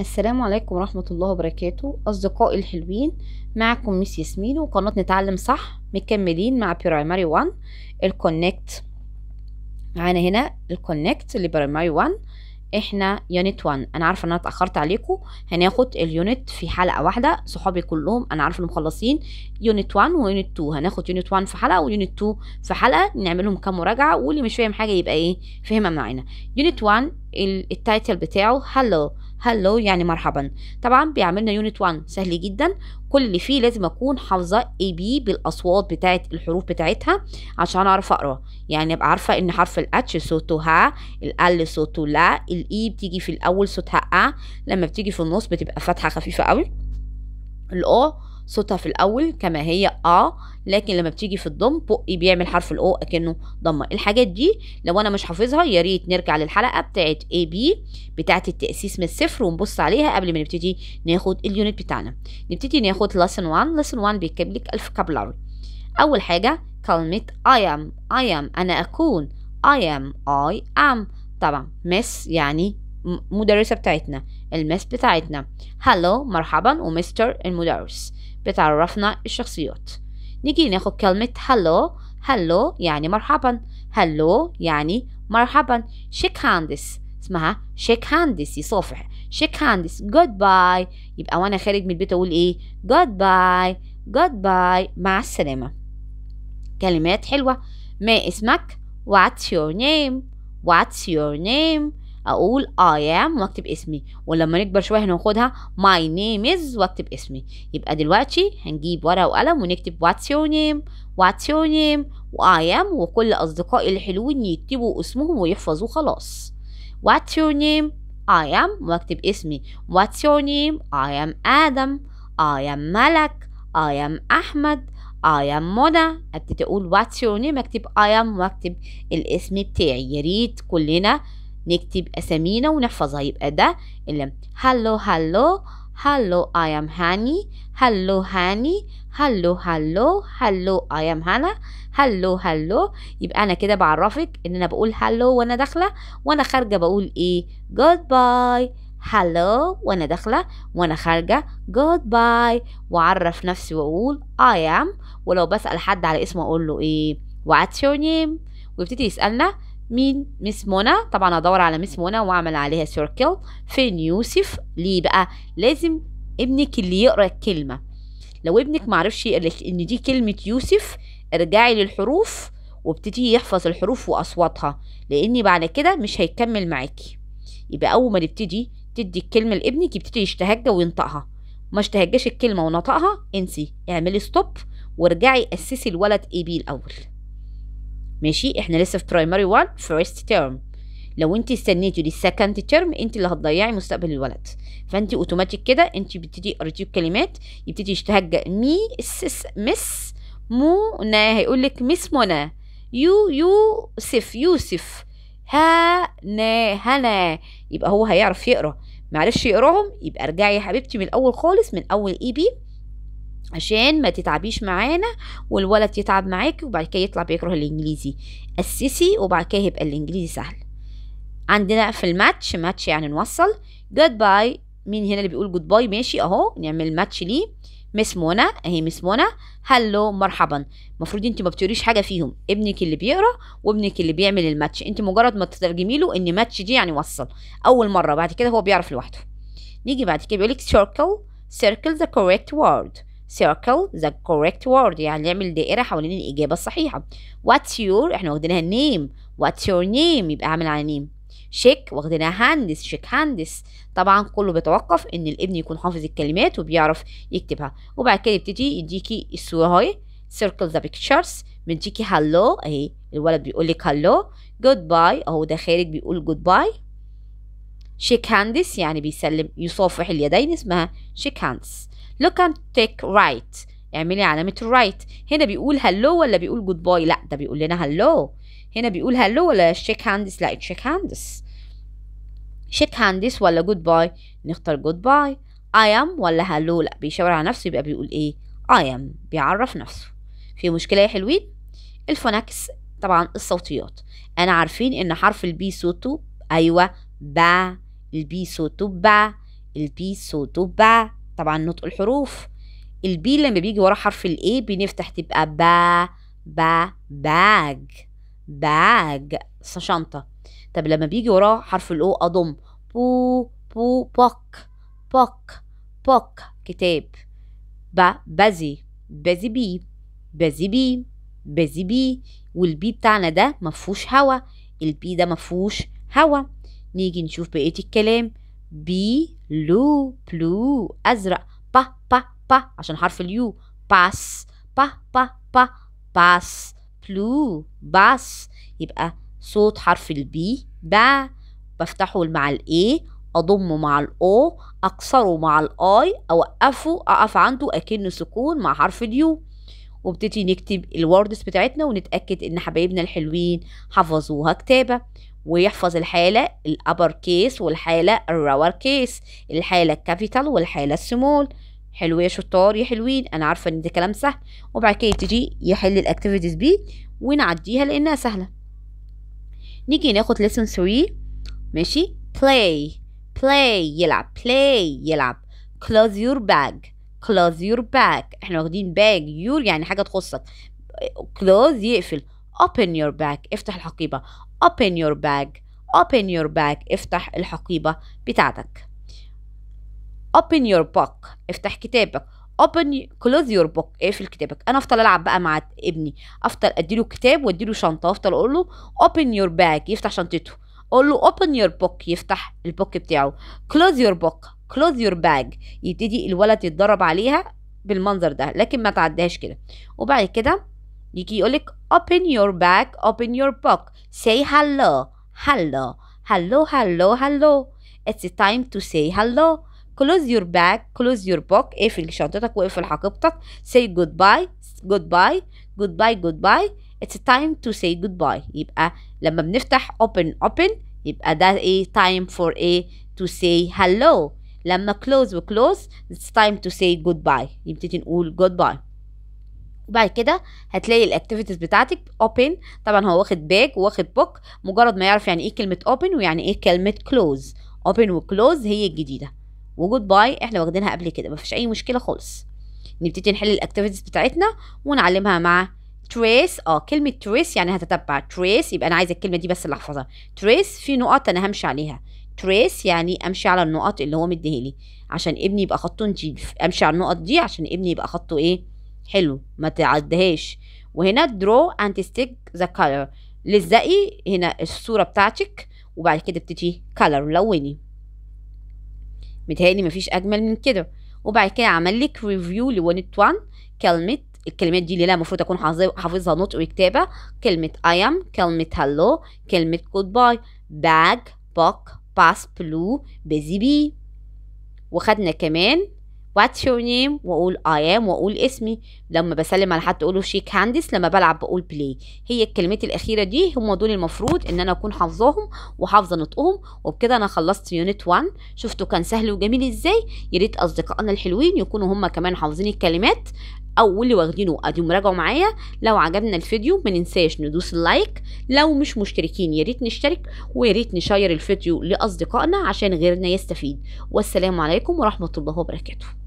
السلام عليكم ورحمة الله وبركاته أصدقائي الحلوين معكم ميس ياسمين وقناة نتعلم صح مكملين مع برايمري 1 الكونكت معانا هنا الكونكت لبرايمري 1 احنا يونت 1 انا عارفه ان انا اتاخرت عليكم هناخد اليونت في حلقه واحده صحابي كلهم انا عارفه انهم مخلصين يونت 1 ويونت 2 هناخد يونت 1 في حلقه ويونت 2 في حلقه نعملهم كام مراجعه واللي مش فاهم حاجه يبقى ايه فهمها معانا يونت 1 التايتل بتاعه هلو هلو يعني مرحبا طبعا بيعملنا يونت 1 سهل جدا كل اللي فيه لازم اكون حافظه اي بي بالاصوات بتاعه الحروف بتاعتها عشان اعرف اقرا يعني ابقى عارفه ان حرف الاتش صوته ها ال صوته لا الاي e بتيجي في الاول صوتها ا لما بتيجي في النص بتبقى فتحه خفيفه قوي الاو صوتها في الاول كما هي اه لكن لما بتيجي في الضم بقي بيعمل حرف الاو اكنه ضمه الحاجات دي لو انا مش حافظها يا ريت نرجع للحلقه بتاعت اي بي بتاعت التاسيس من الصفر ونبص عليها قبل ما نبتدي ناخد اليونت بتاعنا نبتدي ناخد لسن 1 لسن 1 بيكتب لك الفوكابولاري اول حاجه كلمه اي ام اي ام أنا أكون اي ام اي ام طبعا مس يعني مدرسة بتاعتنا المس بتاعتنا هلو مرحبا ومستر المدرس بتعرفنا الشخصيات نيجي ناخد كلمة hello hello يعني مرحبا hello يعني مرحبا شيك هاندس اسمها شيك هاندس يصافح شيك هاندس جود باي يبقى وانا خارج من البيت اقول ايه جود باي جود باي مع السلامة كلمات حلوة ما اسمك what's your name what's your name اقول I am واكتب اسمي ولما نكبر شويه هناخدها my name is واكتب اسمي يبقى دلوقتي هنجيب ورقه وقلم ونكتب what's your name what's your name و I am وكل اصدقائي الحلوين يكتبوا اسمهم ويحفظوا خلاص what's your name I am واكتب اسمي what's your name I am آدم I am ملك I am أحمد I am منى ابتدي اقول what's your name اكتب I am واكتب الاسم بتاعي يا ريت كلنا نكتب أسامينا ونحفظها يبقى ده اللي هلو هلو هلو I am هاني هلو هاني هلو هلو هلو I am هنا هلو هلو يبقى أنا كده بعرفك إن أنا بقول هلو وأنا داخلة وأنا خارجة بقول إيه جود باي هلو وأنا داخلة وأنا خارجة جود باي وأعرف نفسي وأقول I am ولو بسأل حد على اسمه أقول له إيه واتس يور نيم ويبتدي يسألنا مين مس منى طبعا هدور على مس منى واعمل عليها سيركل فين يوسف ليه بقى لازم ابنك اللي يقرا الكلمه لو ابنك معرفش يقلك ان دي كلمه يوسف ارجعي للحروف وابتدي يحفظ الحروف واصواتها لان بعد كده مش هيكمل معاكي يبقى اول ما نبتدي تدي الكلمه لابنك يبتدي يشتهج وينطقها ما اشتهجش الكلمه ونطقها انسي اعملي ستوب وارجعي اسسي الولد اي بي الاول ماشي احنا لسه في برايمري 1 فيرست تيرم لو انت استنيتي للسكند تيرم انت اللي هتضيعي مستقبل الولد فانت اوتوماتيك كده انت بتبتدي قريتي الكلمات يبتدي يشتهج مي سس مس نا هيقول لك مس منى يو يوسف يوسف ها نا هنا يبقى هو هيعرف يقرا معلش يقراهم يبقى ارجعي يا حبيبتي من الاول خالص من اول اي e بي عشان ما تتعبيش معانا والولد يتعب معاكي وبعد كده يطلع بيكره الانجليزي اسسي وبعد كده يبقى الانجليزي سهل عندنا في الماتش ماتش يعني نوصل جود باي مين هنا اللي بيقول جود باي ماشي اهو نعمل ماتش ليه مس منى اهي مس منى هلو مرحبا المفروض انت ما بتقريش حاجه فيهم ابنك اللي بيقرا وابنك اللي بيعمل الماتش انت مجرد ما تترجمي له ان ماتش دي يعني وصل اول مره بعد كده هو بيعرف لوحده نيجي بعد كده بيقول لك circle circle the correct word circle the correct word يعني نعمل دائرة حوالين الإجابة الصحيحة what's your احنا واخدينها name what's your name يبقى عامل على name شيك واخدينها هندس شيك هندس طبعا كله بيتوقف ان الابن يكون حافظ الكلمات وبيعرف يكتبها وبعد كده يبتدي يديكي الصوره هاي circle the pictures بنديكي هالو اهي الولد بيقول لك هالو جود باي اهو ده خارج بيقول جود باي شيك هاندس يعني بيسلم يصافح اليدين اسمها شيك هاندس look and take right اعملي علامة right. هنا بيقول هلو ولا بيقول جود باي لا ده بيقول لنا هلو هنا بيقول هلو ولا شيك hands لا shake hands شيك hands ولا جود باي نختار جود باي I am ولا هلو لا بيشاور على نفسه يبقى بيقول ايه I am بيعرف نفسه في مشكلة يا حلوين الفونكس طبعا الصوتيات انا عارفين ان حرف البي صوته ايوه با البي صوته با البي صوته با طبعا نطق الحروف البي لما بيجي ورا حرف الاي بنفتح تبقى با با باج باج شنطة طب لما بيجي وراه حرف الاو اضم بو بو بوك بوك بوك كتاب با بازي بازي بي بازي بي بازي بي والبي بتاعنا ده مفهوش هوا البي ده مفهوش هوا نيجي نشوف بقية الكلام بي لو بلو أزرق با با با عشان حرف اليو باس با با با باس بلو باس يبقى صوت حرف البي با بفتحه مع الاي اضمه مع الاو أقصره مع الاي اوقفه اقف عنده اكنه سكون مع حرف اليو وابتدي نكتب الوردز بتاعتنا ونتاكد ان حبايبنا الحلوين حفظوها كتابه ويحفظ الحالة الأبر كيس والحالة الراور كيس الحالة الكابيتال والحالة السمول حلو يا شطار يا حلوين أنا عارفة إن ده كلام سهل وبعد كده تجي يحل الأكتيفيتيز بيه ونعديها لأنها سهلة نيجي ناخد lesson 3 ماشي play play يلعب play يلعب close your bag close your bag احنا واخدين bag your يعني حاجة تخصك close يقفل open your bag افتح الحقيبة open your bag open your bag افتح الحقيبة بتاعتك open your book افتح كتابك open close your book اقفل كتابك انا افضل العب بقى مع ابني افضل اديله كتاب واديله شنطه افضل اقول له open your bag يفتح شنطته اقول له open your book يفتح البوك بتاعه close your book close your bag يبتدي الولد يتدرب عليها بالمنظر ده لكن ما تعديهاش كده وبعد كده Nikki ulit open your bag, open your book, say hello, hello, hello, hello, hello. It's time to say hello. Close your bag, close your book, اقفل شنطتك واقفل حقيبتك. Say goodbye, goodbye, goodbye, goodbye. It's time to say goodbye. يبقى لما بنفتح open open يبقى ده ايه time for a to say hello. لما close و close it's time to say goodbye. يبتدي نقول goodbye. وبعد كده هتلاقي الاكتيفيتيز بتاعتك اوبن طبعا هو واخد باك واخد بوك مجرد ما يعرف يعني ايه كلمه اوبن ويعني ايه كلمه كلوز اوبن وكلوز هي الجديده وجود باي احنا واخدينها قبل كده مفيش اي مشكله خالص نبتدي نحل الاكتيفيتيز بتاعتنا ونعلمها مع تريس اه كلمة تريس يعني هتتبع تريس يبقى أنا عايزة الكلمة دي بس اللي أحفظها تريس في نقط أنا همشي عليها تريس يعني أمشي على النقط اللي هو مديهالي عشان ابني يبقى خطه نضيف أمشي على النقط دي عشان ابني يبقى خطه إيه حلو ما تعدهاش وهنا درو اند ستيك ذا كلر لزقي هنا الصوره بتاعتك وبعد كده ابتدي كلر لوني متهيألي مفيش اجمل من كده وبعد كده عمل لك ريفيو لونت 1 كلمه الكلمات دي اللي انا المفروض اكون حافظها نطق وكتابه كلمه اي ام كلمه هالو كلمه جود باي باج بوك باس بلو بيزي بي وخدنا كمان واتس يور نيم واقول اي ام واقول اسمي لما بسلم على حد اقوله شيك هاندس لما بلعب بقول بلاي هي الكلمات الاخيره دي هم دول المفروض ان انا اكون حافظاهم وحافظه نطقهم وبكده انا خلصت يونت 1 شفتوا كان سهل وجميل ازاي يا ريت اصدقائنا الحلوين يكونوا هم كمان حافظين الكلمات او اللي واخدينه اديهم راجعوا معايا لو عجبنا الفيديو ما ننساش ندوس اللايك لو مش مشتركين يا ريت نشترك ويا ريت نشير الفيديو لاصدقائنا عشان غيرنا يستفيد والسلام عليكم ورحمه الله وبركاته